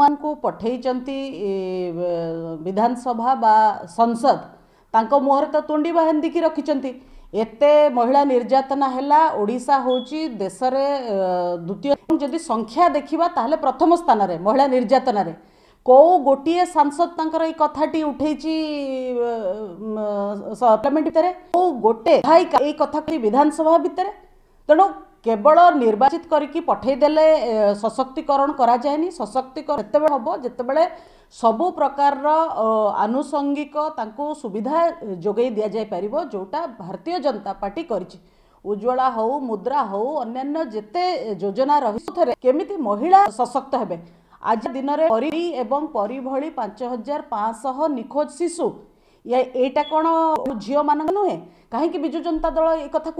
ମାନଙ୍କୁ ପଠାଇଛନ୍ତି ବିଧାନସଭା ବା ସଂସଦ ତାଙ୍କ ମୁହଁରେ ତ ତୁଣ୍ଡି ବାହାନ ଦେଖି ରଖିଛନ୍ତି ଏତେ ମହିଳା ନିର୍ଯାତନା ହେଲା ଓଡ଼ିଶା ହେଉଛି ଦେଶରେ ଦ୍ୱିତୀୟ ଯଦି ସଂଖ୍ୟା ଦେଖିବା ତାହେଲେ ପ୍ରଥମ ସ୍ଥାନରେ ମହିଳା ନିର୍ଯାତନାରେ କେଉଁ ଗୋଟିଏ ସାଂସଦ ତାଙ୍କର ଏଇ କଥାଟି ଉଠେଇଛି ପାର୍ଲାମେଣ୍ଟ ଭିତରେ କେଉଁ ଗୋଟେ ଏଇ କଥା କହି ବିଧାନସଭା ଭିତରେ ତେଣୁ केवल निर्वाचित करके पठेदे सशक्तिकरण कर सशक्तिकरण जिते हम जितेबले प्रकार आनुषंगिक सुविधा जोगे दि जापर जोटा भारतीय जनता पार्टी कर उज्ज्वला हो मुद्रा हो अन्न्य जिते योजना रही केमी महिला सशक्त हे आज दिन में परी एवं परी हजार पाँच निखोज शिशु या यहाँ कौन झील मान नुहे कहीं विजु जनता दल एक कथा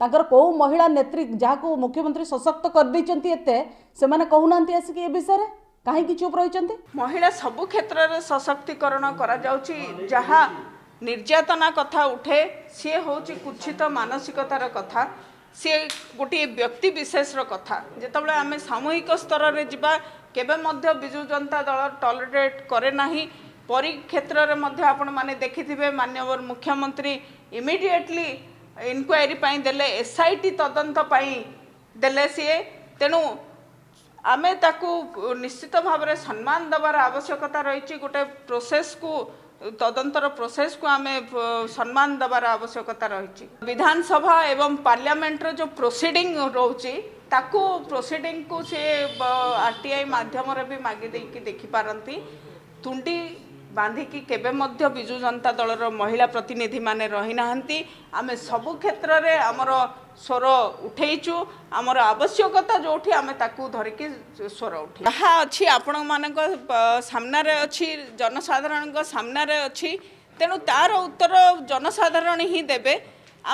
ତାଙ୍କର କେଉଁ ମହିଳା ନେତ୍ରୀ ଯାହାକୁ ମୁଖ୍ୟମନ୍ତ୍ରୀ ସଶକ୍ତ କରିଦେଇଛନ୍ତି ଏତେ ସେମାନେ କହୁନାହାନ୍ତି ଆସିକି ଏ ବିଷୟରେ କାହିଁକି ଚୁପ୍ ରହିଛନ୍ତି ମହିଳା ସବୁ କ୍ଷେତ୍ରରେ ସଶକ୍ତିକରଣ କରାଯାଉଛି ଯାହା ନିର୍ଯାତନା କଥା ଉଠେ ସିଏ ହେଉଛି କୁଚ୍ଛିତ ମାନସିକତାର କଥା ସିଏ ଗୋଟିଏ ବ୍ୟକ୍ତି ବିଶେଷର କଥା ଯେତେବେଳେ ଆମେ ସାମୂହିକ ସ୍ତରରେ ଯିବା କେବେ ମଧ୍ୟ ବିଜୁ ଜନତା ଦଳ ଟଲରେଟ୍ କରେ ନାହିଁ ପରୀ କ୍ଷେତ୍ରରେ ମଧ୍ୟ ଆପଣମାନେ ଦେଖିଥିବେ ମାନ୍ୟବର ମୁଖ୍ୟମନ୍ତ୍ରୀ ଇମିଡ଼ିଏଟଲି ଇନକ୍ୱାରୀ ପାଇଁ ଦେଲେ ଏସ୍ ଆଇ ଟି ତଦନ୍ତ ପାଇଁ ଦେଲେ ସିଏ ତେଣୁ ଆମେ ତାକୁ ନିଶ୍ଚିତ ଭାବରେ ସମ୍ମାନ ଦେବାର ଆବଶ୍ୟକତା ରହିଛି ଗୋଟେ ପ୍ରୋସେସ୍କୁ ତଦନ୍ତର ପ୍ରୋସେସ୍କୁ ଆମେ ସମ୍ମାନ ଦେବାର ଆବଶ୍ୟକତା ରହିଛି ବିଧାନସଭା ଏବଂ ପାର୍ଲିଆମେଣ୍ଟର ଯେଉଁ ପ୍ରୋସିଡ଼ିଙ୍ଗ ରହୁଛି ତାକୁ ପ୍ରୋସିଡ଼ିଙ୍ଗକୁ ସିଏ ଆର୍ ଟି ଆଇ ମାଧ୍ୟମରେ ବି ମାଗି ଦେଇକି ଦେଖିପାରନ୍ତି ତୁଣ୍ଡି ବାନ୍ଧିକି କେବେ ମଧ୍ୟ ବିଜୁ ଜନତା ଦଳର ମହିଳା ପ୍ରତିନିଧିମାନେ ରହିନାହାନ୍ତି ଆମେ ସବୁ କ୍ଷେତ୍ରରେ ଆମର ସ୍ୱର ଉଠେଇଛୁ ଆମର ଆବଶ୍ୟକତା ଯେଉଁଠି ଆମେ ତାକୁ ଧରିକି ସ୍ୱର ଉଠେ ଯାହା ଅଛି ଆପଣମାନଙ୍କ ସାମ୍ନାରେ ଅଛି ଜନସାଧାରଣଙ୍କ ସାମ୍ନାରେ ଅଛି ତେଣୁ ତାର ଉତ୍ତର ଜନସାଧାରଣ ହିଁ ଦେବେ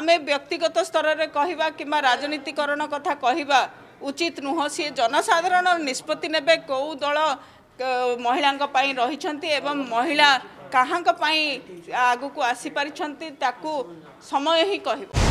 ଆମେ ବ୍ୟକ୍ତିଗତ ସ୍ତରରେ କହିବା କିମ୍ବା ରାଜନୀତିକରଣ କଥା କହିବା ଉଚିତ ନୁହଁ ସିଏ ଜନସାଧାରଣ ନିଷ୍ପତ୍ତି ନେବେ କେଉଁ ଦଳ ମହିଳାଙ୍କ ପାଇଁ ରହିଛନ୍ତି ଏବଂ ମହିଳା କାହାଙ୍କ ପାଇଁ ଆଗକୁ ଆସିପାରିଛନ୍ତି ତାକୁ ସମୟ ହିଁ କହିବ